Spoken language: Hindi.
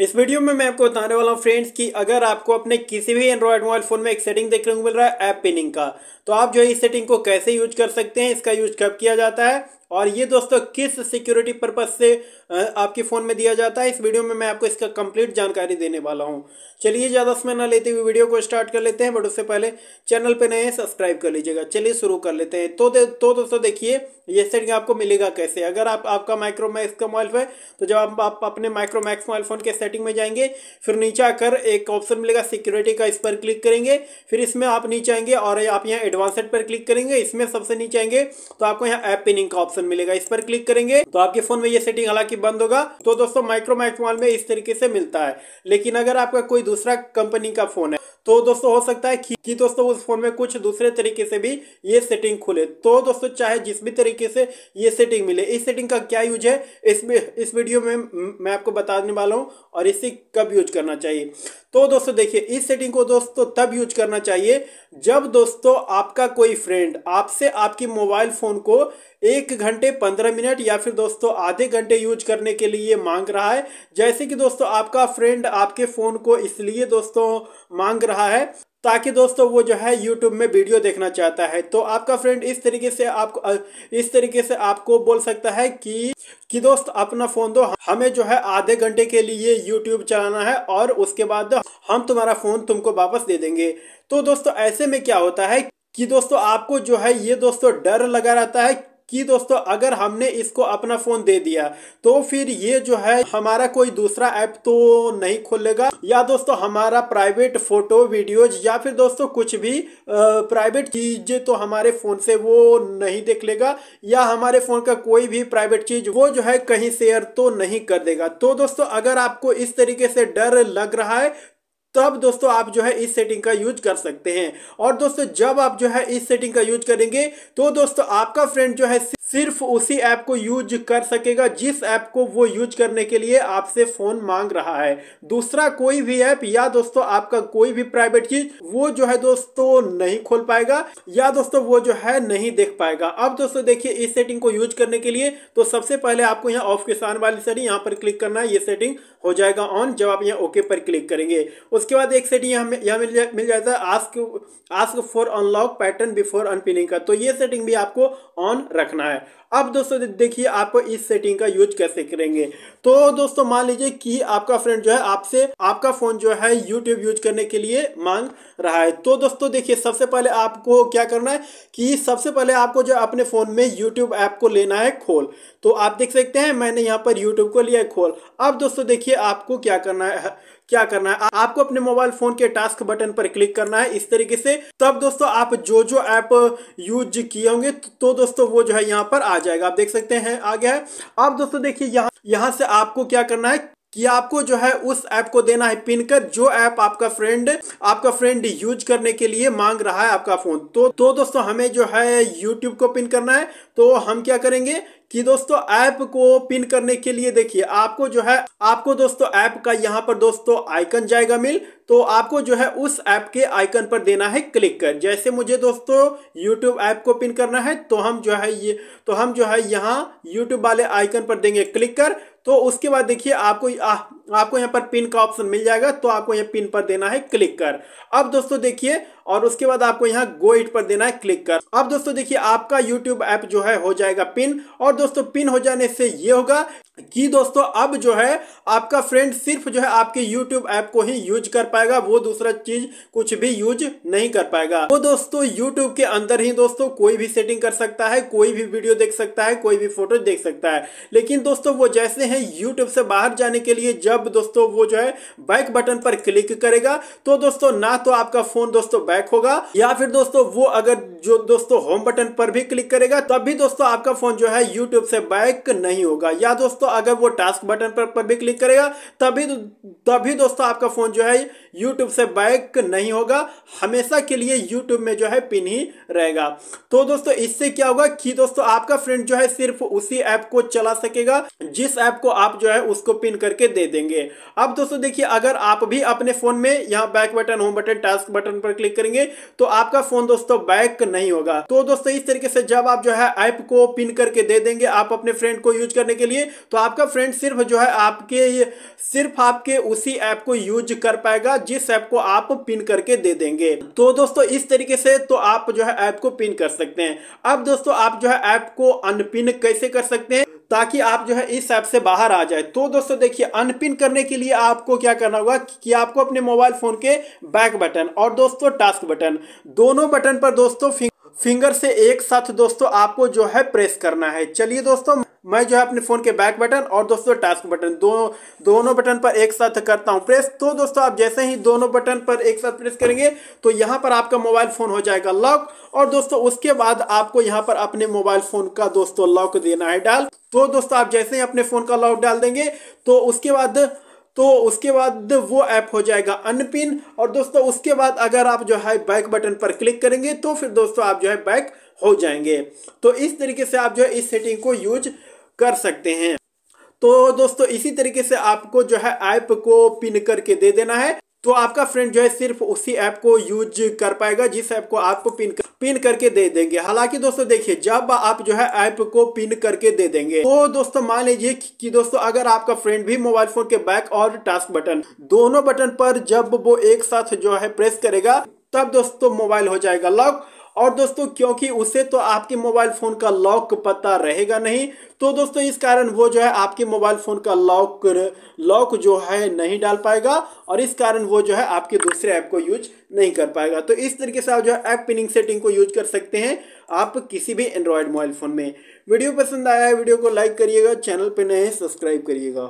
इस वीडियो में मैं आपको बताने वाला हूँ फ्रेंड्स कि अगर आपको अपने किसी भी एंड्रॉयड मोबाइल फोन में एक सेटिंग देखने को मिल रहा है ऐप पिनिंग का तो आप जो है इस सेटिंग को कैसे यूज कर सकते हैं इसका यूज कब किया जाता है और ये दोस्तों किस सिक्योरिटी पर्पज से आपके फ़ोन में दिया जाता है इस वीडियो में मैं आपको इसका कंप्लीट जानकारी देने वाला हूँ चलिए ज़्यादा समय ना लेते हुए वीडियो को स्टार्ट कर लेते हैं बट उससे पहले चैनल पर नए सब्सक्राइब कर लीजिएगा चलिए शुरू कर लेते हैं तो दे, तो दोस्तों देखिए ये सेटिंग आपको मिलेगा कैसे अगर आप आपका माइक्रोमैक्स का मोबाइल है तो जब आप, आप अपने माइक्रोमैक्स मोबाइल फ़ोन के सेटिंग में जाएंगे फिर नीचे आकर एक ऑप्शन मिलेगा सिक्योरिटी का इस पर क्लिक करेंगे फिर इसमें आप नीचे आएंगे और आप यहाँ एडवांसड पर क्लिक करेंगे इसमें सबसे नीचे आएंगे तो आपको यहाँ ऐप पिनिंग का ऑप्शन ऑप्शन मिलेगा इस पर क्लिक करेंगे तो आपके फोन में ये सेटिंग हालांकि बंद होगा तो दोस्तों माइक्रोमैक्स मॉल में इस तरीके से मिलता है लेकिन अगर आपका कोई दूसरा कंपनी का फोन है तो दोस्तों हो सकता है कि दोस्तों उस फोन में कुछ दूसरे तरीके से भी ये सेटिंग खुले तो दोस्तों चाहे जिस भी तरीके से ये सेटिंग मिले इस सेटिंग का क्या यूज है इस इस वीडियो में मैं आपको बताने वाला हूँ और इसे कब यूज करना चाहिए तो दोस्तों देखिए इस सेटिंग को दोस्तों तब यूज करना चाहिए जब दोस्तों आपका कोई फ्रेंड आपसे आपकी मोबाइल फ़ोन को एक घंटे पंद्रह मिनट या फिर दोस्तों आधे घंटे यूज करने के लिए मांग रहा है जैसे कि दोस्तों आपका फ्रेंड आपके फ़ोन को इसलिए दोस्तों मांग रहा रहा है ताकि दोस्तों वो जो है यूट्यूब में वीडियो देखना चाहता है तो आपका फ्रेंड इस तरीके से आपको इस तरीके से आपको बोल सकता है कि कि दोस्त अपना फ़ोन दो हमें जो है आधे घंटे के लिए यूट्यूब चलाना है और उसके बाद हम तुम्हारा फ़ोन तुमको वापस दे देंगे तो दोस्तों ऐसे में क्या होता है कि दोस्तों आपको जो है ये दोस्तों डर लगा रहता है कि दोस्तों अगर हमने इसको अपना फ़ोन दे दिया तो फिर ये जो है हमारा कोई दूसरा ऐप तो नहीं खोलेगा या दोस्तों हमारा प्राइवेट फ़ोटो वीडियोज या फिर दोस्तों कुछ भी प्राइवेट चीज़ें तो हमारे फ़ोन से वो नहीं देख लेगा या हमारे फ़ोन का कोई भी प्राइवेट चीज़ वो जो है कहीं शेयर तो नहीं कर देगा तो दोस्तों अगर आपको इस तरीके से डर लग रहा है तब दोस्तों आप जो है इस सेटिंग का यूज कर सकते हैं और दोस्तों जब आप जो है इस सेटिंग का यूज करेंगे तो दोस्तों आपका फ्रेंड जो है सिर्फ उसी ऐप को यूज कर सकेगा जिस ऐप को वो यूज करने के लिए आपसे फोन मांग रहा है दूसरा कोई भी ऐप या दोस्तों आपका कोई भी प्राइवेट चीज वो जो है दोस्तों नहीं खोल पाएगा या दोस्तों वो जो है नहीं देख पाएगा अब दोस्तों देखिए इस सेटिंग को यूज करने के लिए तो सबसे पहले आपको यहाँ ऑफ किसान वाली सेटिंग यहाँ पर क्लिक करना है ये सेटिंग हो जाएगा ऑन जब आप यहाँ ओके पर क्लिक करेंगे उसके बाद एक सेटिंग यहाँ यहाँ मिल जा मिल जाता है ask ask for unlock pattern before unpinning का तो ये सेटिंग भी आपको ऑन रखना है अब दोस्तों देखिए आप इस सेटिंग का यूज कैसे करेंगे तो दोस्तों मान लीजिए कि आपका फ्रेंड जो है आपसे आपका फ़ोन जो है यूट्यूब यूज करने के लिए मांग रहा है तो दोस्तों देखिए सबसे पहले आपको क्या करना है कि सबसे पहले आपको जो अपने फ़ोन में यूट्यूब ऐप को लेना है खोल तो आप देख सकते हैं मैंने यहाँ पर यूट्यूब को लिया खोल अब दोस्तों देखिए आपको क्या करना है क्या करना है आपको अपने मोबाइल फोन के टास्क बटन पर क्लिक करना है इस तरीके से तब दोस्तों आप जो जो ऐप यूज किए होंगे तो, तो दोस्तों वो जो है यहाँ पर आ जाएगा आप देख सकते हैं आ गया है अब दोस्तों देखिए यहाँ यहाँ से आपको क्या करना है कि आपको जो है उस ऐप को देना है पिन कर जो ऐप आपका फ्रेंड आपका फ्रेंड यूज करने के लिए मांग रहा है आपका फोन तो तो दोस्तों हमें जो है यूट्यूब को पिन करना है तो हम क्या करेंगे कि दोस्तों ऐप को पिन करने के लिए देखिए आपको जो है आपको दोस्तों ऐप का यहाँ पर दोस्तों आइकन जाएगा मिल तो आपको जो है उस ऐप के आइकन पर देना है क्लिक कर जैसे मुझे दोस्तों यूट्यूब ऐप को पिन करना है तो हम जो है ये तो हम जो है यहाँ यूट्यूब वाले आइकन पर देंगे क्लिक कर तो उसके बाद देखिए आपको आ, आपको यहाँ पर पिन का ऑप्शन मिल जाएगा तो आपको यहाँ पिन पर देना है क्लिक कर अब दोस्तों देखिए और उसके बाद आपको यहाँ गो इट पर देना है क्लिक कर अब दोस्तों देखिए आपका YouTube ऐप जो है हो जाएगा पिन और दोस्तों पिन हो जाने से ये होगा कि दोस्तों अब जो है आपका फ्रेंड सिर्फ जो है आपके यूट्यूब ऐप को ही यूज कर पाएगा वो दूसरा चीज कुछ भी यूज नहीं कर पाएगा वो तो दोस्तों यूट्यूब के अंदर ही दोस्तों कोई भी सेटिंग कर सकता है कोई भी वीडियो देख सकता है कोई भी फोटो देख सकता है लेकिन दोस्तों वो जैसे है यूट्यूब से बाहर जाने के लिए जब दोस्तों वो जो है बैक बटन पर क्लिक करेगा तो दोस्तों ना तो आपका फोन दोस्तों बैक होगा या फिर दोस्तों वो अगर जो दोस्तों होम बटन पर भी क्लिक करेगा तब भी दोस्तों आपका फोन जो है यूट्यूब से बैक नहीं होगा या दोस्तों दोस्तों अगर वो टास्क बटन पर, पर भी क्लिक करेगा तभी तभी दोस्तों आपका फ़ोन जो है यूट्यूब से बैक नहीं होगा हमेशा के लिए यूट्यूब में जो है पिन ही रहेगा तो दोस्तों इससे क्या होगा कि दोस्तों आपका फ्रेंड जो है सिर्फ उसी ऐप को चला सकेगा जिस ऐप को आप जो है उसको पिन करके दे देंगे अब दोस्तों देखिए अगर आप भी अपने फ़ोन में यहाँ back button home button task button पर क्लिक करेंगे तो आपका फ़ोन दोस्तों बैक नहीं होगा तो दोस्तों इस तरीके से जब आप जो है ऐप को पिन करके दे देंगे आप अपने फ्रेंड को यूज करने के लिए तो तो आपका फ्रेंड सिर्फ जो है आपके सिर्फ आपके उसी ऐप को यूज कर पाएगा जिस ऐप को आप पिन करके दे देंगे तो दोस्तों इस तरीके से तो आप जो है ऐप को पिन कर सकते हैं अब दोस्तों आप जो है ऐप को अनपिन कैसे कर सकते हैं ताकि आप जो है इस ऐप से बाहर आ जाए तो दोस्तों देखिए अनपिन करने के लिए आपको क्या करना होगा कि आपको अपने मोबाइल फोन के बैक बटन और दोस्तों टास्क बटन दोनों बटन पर दोस्तों फिंगर से एक साथ दोस्तों आपको जो है प्रेस करना है चलिए दोस्तों मैं जो है अपने फ़ोन के बैक बटन और दोस्तों टास्क बटन दो दोनों बटन पर एक साथ करता हूं प्रेस तो दोस्तों आप जैसे ही दोनों बटन पर एक साथ प्रेस करेंगे तो यहां पर आपका मोबाइल फ़ोन हो जाएगा लॉक और दोस्तों उसके बाद आपको यहां पर अपने मोबाइल फ़ोन का दोस्तों लॉक देना है डाल तो दोस्तों आप जैसे ही अपने फ़ोन का लॉक डाल देंगे तो उसके बाद तो उसके बाद वो ऐप हो जाएगा अनपिन और दोस्तों उसके बाद अगर आप जो है बैक बटन पर क्लिक करेंगे तो फिर दोस्तों आप जो है बैक हो जाएंगे तो इस तरीके से आप जो है इस सेटिंग को यूज कर सकते हैं तो दोस्तों इसी तरीके से आपको जो है ऐप को पिन करके दे देना है तो आपका फ्रेंड जो है सिर्फ उसी ऐप को यूज कर पाएगा जिस ऐप को आपको पिन कर, पिन करके दे देंगे हालांकि दोस्तों देखिए जब आप जो है ऐप को पिन करके दे देंगे तो दोस्तों मान लीजिए कि दोस्तों अगर आपका फ्रेंड भी मोबाइल फोन के बैक और टास्क बटन दोनों बटन पर जब वो एक साथ जो है प्रेस करेगा तब दोस्तों मोबाइल हो जाएगा लॉक और दोस्तों क्योंकि उसे तो आपके मोबाइल फ़ोन का लॉक पता रहेगा नहीं तो दोस्तों इस कारण वो जो है आपके मोबाइल फ़ोन का लॉक लॉक जो है नहीं डाल पाएगा और इस कारण वो जो है आपके दूसरे ऐप को यूज नहीं कर पाएगा तो इस तरीके से आप जो है ऐप पिनिंग सेटिंग को यूज कर सकते हैं आप किसी भी एंड्रॉयड मोबाइल फ़ोन में वीडियो पसंद आया है वीडियो को लाइक करिएगा चैनल पर नए सब्सक्राइब करिएगा